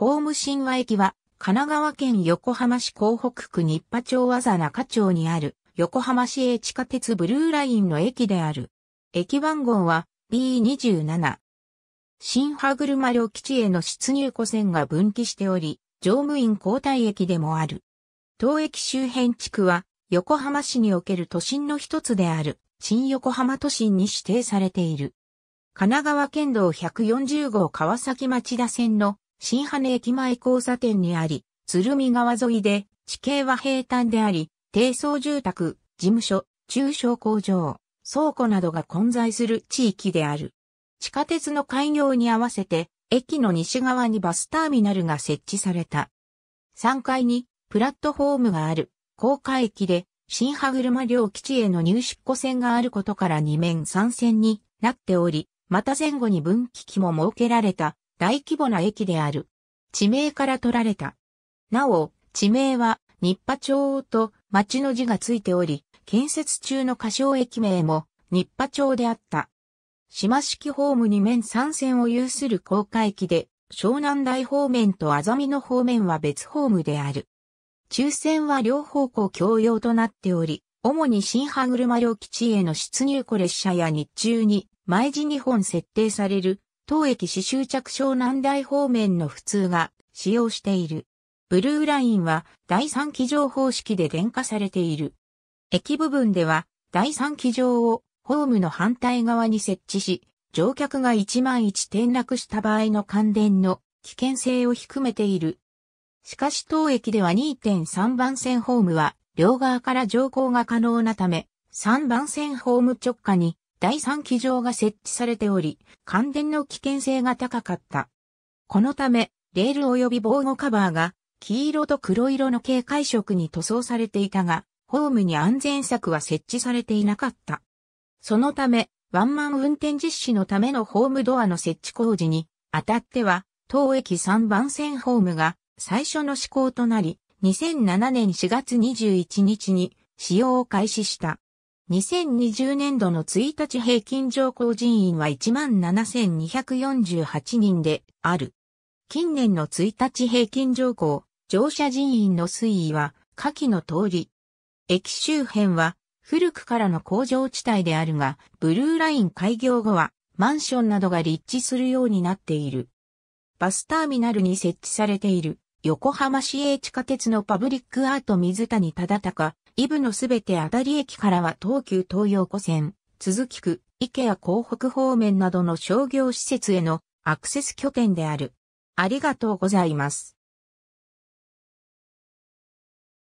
ホーム神話駅は、神奈川県横浜市港北区日波町和田中町にある、横浜市営地下鉄ブルーラインの駅である。駅番号は B27。新歯車両基地への出入庫線が分岐しており、乗務員交代駅でもある。当駅周辺地区は、横浜市における都心の一つである、新横浜都心に指定されている。神奈川県道140号川崎町田線の新羽駅前交差点にあり、鶴見川沿いで、地形は平坦であり、低層住宅、事務所、中小工場、倉庫などが混在する地域である。地下鉄の開業に合わせて、駅の西側にバスターミナルが設置された。3階にプラットフォームがある、高架駅で、新羽車両基地への入出庫線があることから2面3線になっており、また前後に分岐器も設けられた大規模な駅である。地名から取られた。なお、地名は、日波町と町の字がついており、建設中の仮称駅名も、日波町であった。島式ホームに面3線を有する高架駅で、湘南台方面とあざみの方面は別ホームである。中線は両方向共用となっており、主に新歯車両基地への出入庫列車や日中に、毎時2本設定される当駅市終着湘南台方面の普通が使用している。ブルーラインは第3機場方式で電化されている。駅部分では第3機場をホームの反対側に設置し、乗客が1万1転落した場合の関連の危険性を低めている。しかし当駅では2.3番線ホームは両側から乗降が可能なため、3番線ホーム直下に第3機場が設置されており、感電の危険性が高かった。このため、レール及び防護カバーが、黄色と黒色の警戒色に塗装されていたが、ホームに安全柵は設置されていなかった。そのため、ワンマン運転実施のためのホームドアの設置工事に、あたっては、当駅3番線ホームが最初の施行となり、2007年4月21日に使用を開始した。2020年度の1日平均上降人員は17,248人である。近年の1日平均上降、乗車人員の推移は下記の通り。駅周辺は古くからの工場地帯であるが、ブルーライン開業後はマンションなどが立地するようになっている。バスターミナルに設置されている横浜市営地下鉄のパブリックアート水谷忠隆イブのすべてあたり駅からは東急東湖線、続き区、池谷港北方面などの商業施設へのアクセス拠点である。ありがとうございます。